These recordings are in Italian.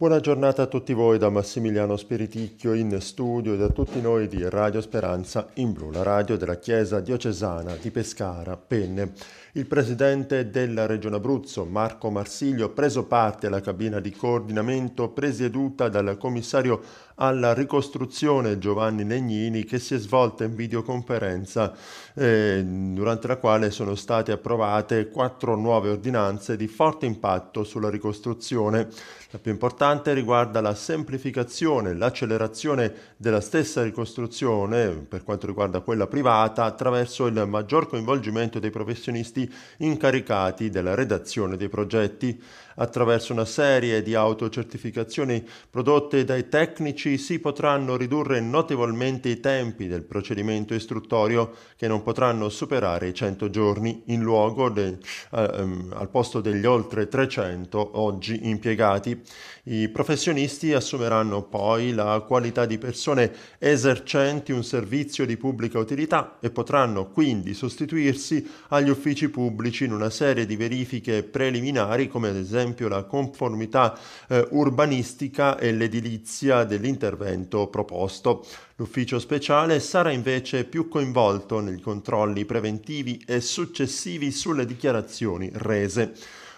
Buona giornata a tutti voi da Massimiliano Spiriticchio in studio e da tutti noi di Radio Speranza in Blu, la radio della Chiesa diocesana di Pescara, Penne. Il presidente della Regione Abruzzo, Marco Marsiglio, preso parte alla cabina di coordinamento presieduta dal commissario alla ricostruzione Giovanni Legnini che si è svolta in videoconferenza eh, durante la quale sono state approvate quattro nuove ordinanze di forte impatto sulla ricostruzione. La più importante riguarda la semplificazione, l'accelerazione della stessa ricostruzione per quanto riguarda quella privata attraverso il maggior coinvolgimento dei professionisti artisti incaricati della redazione dei progetti. Attraverso una serie di autocertificazioni prodotte dai tecnici si potranno ridurre notevolmente i tempi del procedimento istruttorio che non potranno superare i 100 giorni in luogo de, eh, ehm, al posto degli oltre 300 oggi impiegati. I professionisti assumeranno poi la qualità di persone esercenti un servizio di pubblica utilità e potranno quindi sostituirsi agli uffici pubblici in una serie di verifiche preliminari come ad esempio la conformità eh, urbanistica e l'edilizia dell'intervento proposto. L'ufficio speciale sarà invece più coinvolto nei controlli preventivi e successivi sulle dichiarazioni rese.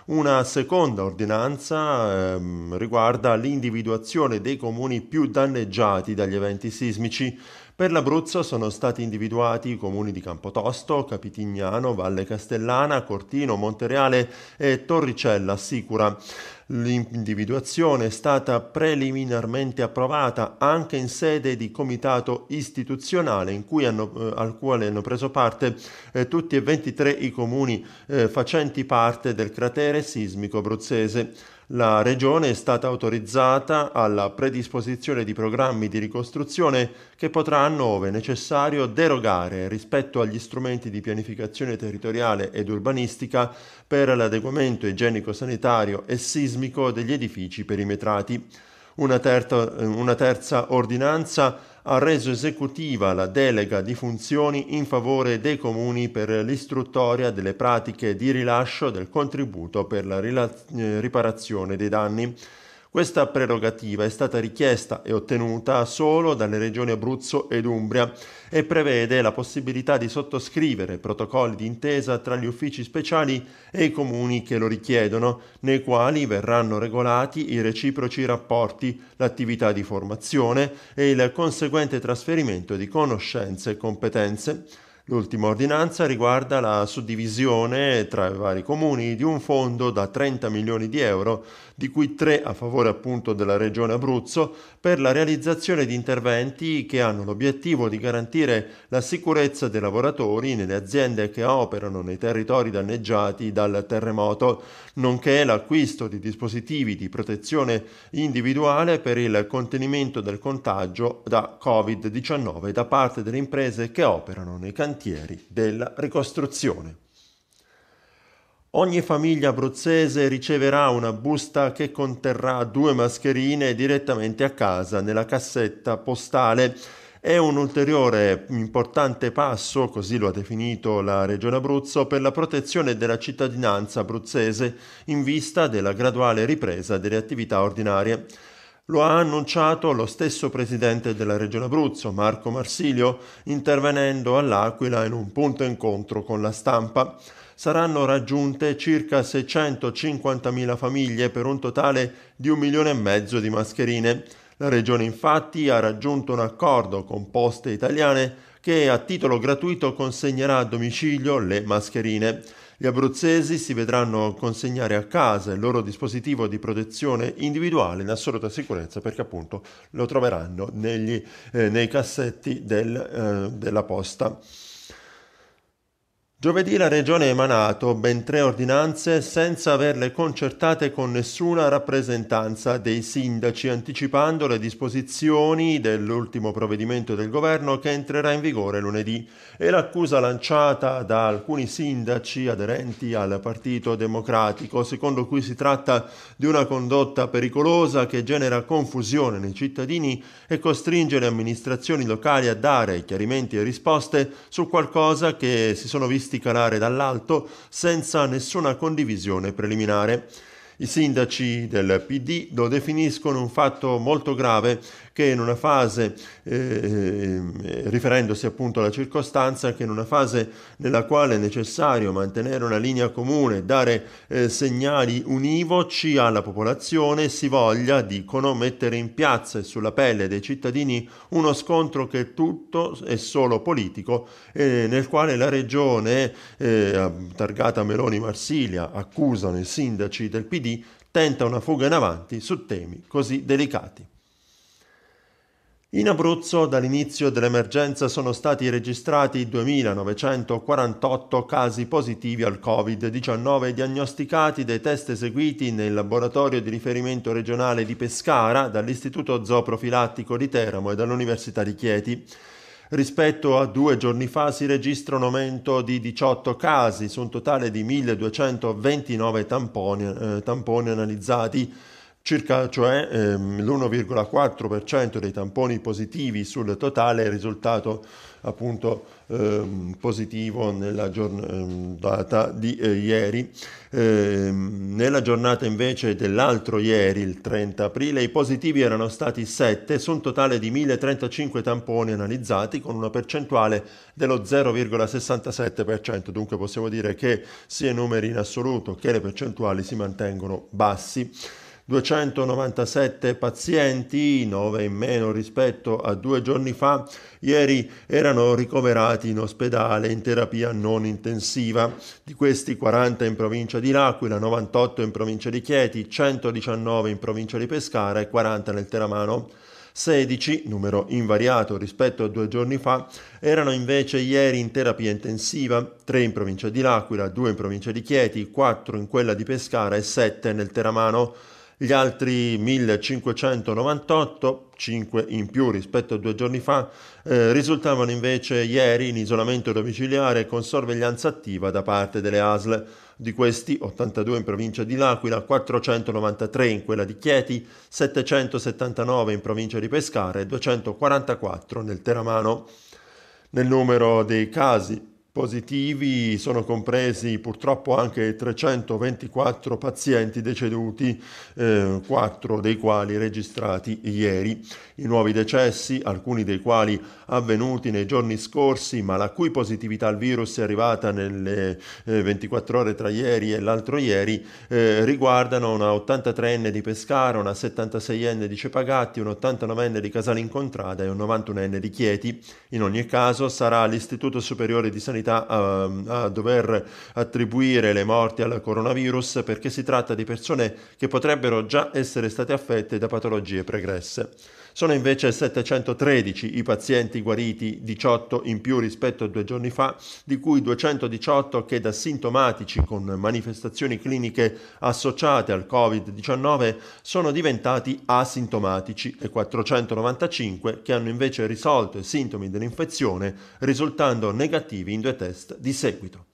Una seconda ordinanza ehm, riguarda l'individuazione dei comuni più danneggiati dagli eventi sismici. Per l'Abruzzo sono stati individuati i comuni di Campotosto, Capitignano, Valle Castellana, Cortino, Montereale e Torricella Sicura. L'individuazione è stata preliminarmente approvata anche in sede di comitato istituzionale hanno, eh, al quale hanno preso parte eh, tutti e 23 i comuni eh, facenti parte del cratere sismico abruzzese la Regione è stata autorizzata alla predisposizione di programmi di ricostruzione che potranno, ove necessario, derogare rispetto agli strumenti di pianificazione territoriale ed urbanistica per l'adeguamento igienico-sanitario e sismico degli edifici perimetrati. Una terza, una terza ordinanza ha reso esecutiva la delega di funzioni in favore dei comuni per l'istruttoria delle pratiche di rilascio del contributo per la eh, riparazione dei danni questa prerogativa è stata richiesta e ottenuta solo dalle regioni Abruzzo ed Umbria e prevede la possibilità di sottoscrivere protocolli di intesa tra gli uffici speciali e i comuni che lo richiedono, nei quali verranno regolati i reciproci rapporti, l'attività di formazione e il conseguente trasferimento di conoscenze e competenze. L'ultima ordinanza riguarda la suddivisione tra i vari comuni di un fondo da 30 milioni di euro, di cui 3 a favore appunto della regione Abruzzo, per la realizzazione di interventi che hanno l'obiettivo di garantire la sicurezza dei lavoratori nelle aziende che operano nei territori danneggiati dal terremoto, nonché l'acquisto di dispositivi di protezione individuale per il contenimento del contagio da Covid-19 da parte delle imprese che operano nei cantieri cantieri della ricostruzione. Ogni famiglia abruzzese riceverà una busta che conterrà due mascherine direttamente a casa nella cassetta postale è un ulteriore importante passo, così lo ha definito la Regione Abruzzo, per la protezione della cittadinanza abruzzese in vista della graduale ripresa delle attività ordinarie. Lo ha annunciato lo stesso presidente della Regione Abruzzo, Marco Marsilio, intervenendo all'Aquila in un punto incontro con la stampa. Saranno raggiunte circa 650.000 famiglie per un totale di un milione e mezzo di mascherine. La Regione infatti ha raggiunto un accordo con Poste Italiane che a titolo gratuito consegnerà a domicilio le mascherine. Gli abruzzesi si vedranno consegnare a casa il loro dispositivo di protezione individuale in assoluta sicurezza perché appunto lo troveranno negli, eh, nei cassetti del, eh, della posta. Giovedì la Regione ha emanato ben tre ordinanze senza averle concertate con nessuna rappresentanza dei sindaci, anticipando le disposizioni dell'ultimo provvedimento del governo che entrerà in vigore lunedì e l'accusa lanciata da alcuni sindaci aderenti al Partito Democratico, secondo cui si tratta di una condotta pericolosa che genera confusione nei cittadini e costringe le amministrazioni locali a dare chiarimenti e risposte su qualcosa che si sono visti visti calare dall'alto senza nessuna condivisione preliminare. I sindaci del PD lo definiscono un fatto molto grave che in una fase eh, riferendosi appunto alla circostanza che in una fase nella quale è necessario mantenere una linea comune, dare eh, segnali univoci alla popolazione, si voglia, dicono, mettere in piazza e sulla pelle dei cittadini uno scontro che è tutto e solo politico, eh, nel quale la regione, eh, targata Meloni Marsilia, accusano i sindaci del PD, tenta una fuga in avanti su temi così delicati. In Abruzzo dall'inizio dell'emergenza sono stati registrati 2.948 casi positivi al Covid-19 diagnosticati dai test eseguiti nel laboratorio di riferimento regionale di Pescara, dall'Istituto Zooprofilattico di Teramo e dall'Università di Chieti. Rispetto a due giorni fa si registra un aumento di 18 casi su un totale di 1.229 tamponi, eh, tamponi analizzati circa cioè ehm, l'1,4% dei tamponi positivi sul totale è risultato appunto ehm, positivo nella giornata ehm, di eh, ieri. Ehm, nella giornata invece dell'altro ieri, il 30 aprile, i positivi erano stati 7 su un totale di 1035 tamponi analizzati con una percentuale dello 0,67%, dunque possiamo dire che sia i numeri in assoluto che le percentuali si mantengono bassi. 297 pazienti, 9 in meno rispetto a due giorni fa, ieri erano ricoverati in ospedale in terapia non intensiva, di questi 40 in provincia di L'Aquila, 98 in provincia di Chieti, 119 in provincia di Pescara e 40 nel Teramano. 16, numero invariato rispetto a due giorni fa, erano invece ieri in terapia intensiva, 3 in provincia di L'Aquila, 2 in provincia di Chieti, 4 in quella di Pescara e 7 nel Teramano gli altri 1598, 5 in più rispetto a due giorni fa, eh, risultavano invece ieri in isolamento domiciliare con sorveglianza attiva da parte delle ASL. Di questi 82 in provincia di L'Aquila, 493 in quella di Chieti, 779 in provincia di Pescara e 244 nel Teramano. Nel numero dei casi positivi, sono compresi purtroppo anche 324 pazienti deceduti, eh, 4 dei quali registrati ieri. I nuovi decessi, alcuni dei quali avvenuti nei giorni scorsi, ma la cui positività al virus è arrivata nelle eh, 24 ore tra ieri e l'altro ieri, eh, riguardano una 83enne di Pescara, una 76enne di Cepagatti, un 89enne di Casalincontrada e un 91enne di Chieti. In ogni caso sarà l'Istituto Superiore di Sanità responsabilità a, a dover attribuire le morti al coronavirus perché si tratta di persone che potrebbero già essere state affette da patologie pregresse. Sono invece 713 i pazienti guariti, 18 in più rispetto a due giorni fa, di cui 218 che da sintomatici con manifestazioni cliniche associate al Covid-19 sono diventati asintomatici e 495 che hanno invece risolto i sintomi dell'infezione risultando negativi in due test di seguito.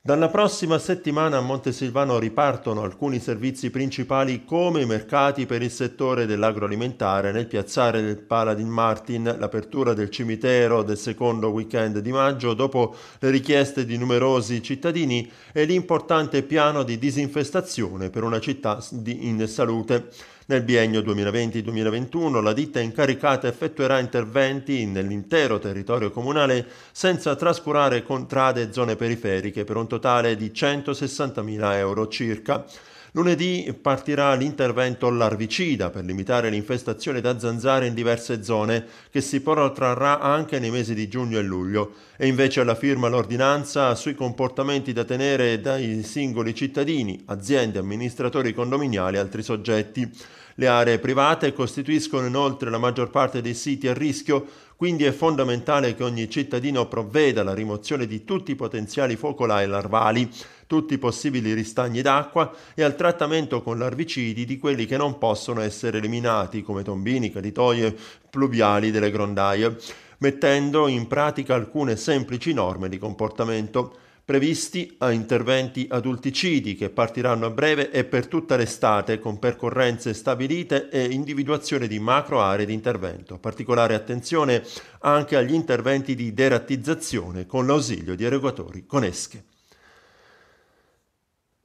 Dalla prossima settimana a Montesilvano ripartono alcuni servizi principali come i mercati per il settore dell'agroalimentare nel piazzare del Paladin Martin, l'apertura del cimitero del secondo weekend di maggio dopo le richieste di numerosi cittadini e l'importante piano di disinfestazione per una città in salute. Nel biennio 2020-2021 la ditta incaricata effettuerà interventi nell'intero territorio comunale senza trascurare contrade e zone periferiche per un totale di 160.000 euro circa. Lunedì partirà l'intervento larvicida per limitare l'infestazione da zanzare in diverse zone che si protrarrà anche nei mesi di giugno e luglio e invece la firma l'ordinanza sui comportamenti da tenere dai singoli cittadini, aziende, amministratori condominiali e altri soggetti. Le aree private costituiscono inoltre la maggior parte dei siti a rischio quindi è fondamentale che ogni cittadino provveda alla rimozione di tutti i potenziali focolai larvali, tutti i possibili ristagni d'acqua e al trattamento con larvicidi di quelli che non possono essere eliminati, come tombini, caditoie pluviali delle grondaie, mettendo in pratica alcune semplici norme di comportamento previsti a interventi adulticidi che partiranno a breve e per tutta l'estate con percorrenze stabilite e individuazione di macro aree di intervento. Particolare attenzione anche agli interventi di derattizzazione con l'ausilio di erogatori con esche.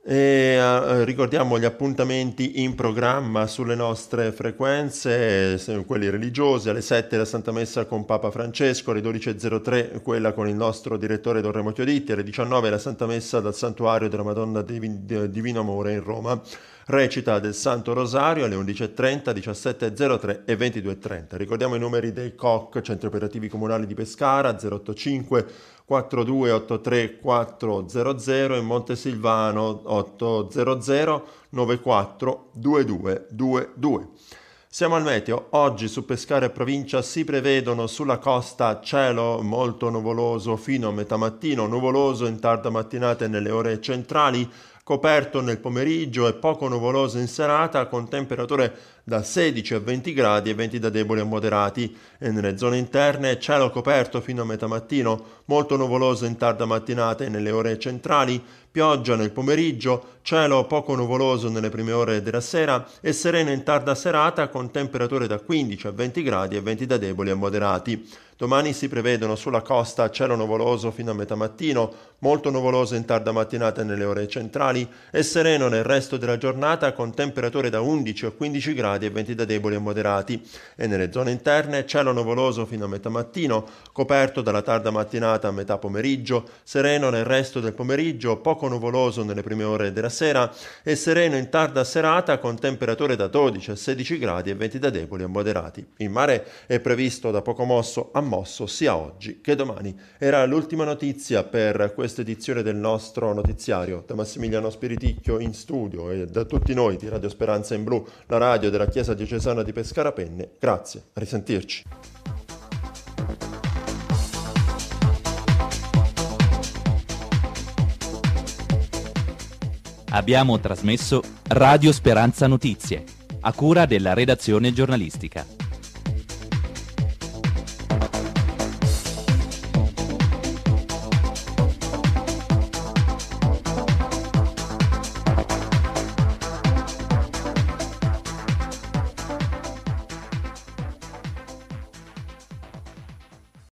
E eh, ricordiamo gli appuntamenti in programma sulle nostre frequenze, quelli religiosi, alle 7 la Santa Messa con Papa Francesco, alle 12.03 quella con il nostro direttore Don Remo Chioditti, alle 19 la Santa Messa dal Santuario della Madonna Divin- Divino Amore in Roma, recita del Santo Rosario alle 11.30, 17.03 e 22.30. Ricordiamo i numeri dei COC, Centri Operativi Comunali di Pescara, 085 4283 400 e Montesilvano 800. 00 94 Siamo al meteo. Oggi su Pescara e provincia si prevedono sulla costa cielo molto nuvoloso fino a metà mattino, nuvoloso in tarda mattinata e nelle ore centrali, coperto nel pomeriggio e poco nuvoloso in serata con temperature da 16 a 20 gradi e venti da deboli a moderati e nelle zone interne cielo coperto fino a metà mattino, molto nuvoloso in tarda mattinata e nelle ore centrali, pioggia nel pomeriggio, cielo poco nuvoloso nelle prime ore della sera e sereno in tarda serata con temperature da 15 a 20 gradi e venti da deboli a moderati. Domani si prevedono sulla costa cielo nuvoloso fino a metà mattino, molto nuvoloso in tarda mattinata nelle ore centrali e sereno nel resto della giornata con temperature da 11 a 15 gradi e venti da deboli e moderati. E nelle zone interne cielo nuvoloso fino a metà mattino, coperto dalla tarda mattinata a metà pomeriggio, sereno nel resto del pomeriggio, poco nuvoloso nelle prime ore della sera e sereno in tarda serata con temperature da 12 a 16 gradi e venti da deboli e moderati. Il mare è previsto da poco mosso a ammosso sia oggi che domani. Era l'ultima notizia per questa edizione del nostro notiziario. Da Massimiliano Spiriticchio in studio e da tutti noi di Radio Speranza in Blu, la radio della Chiesa Diocesana di Pescara Penne. Grazie, a risentirci. Abbiamo trasmesso Radio Speranza Notizie, a cura della redazione giornalistica.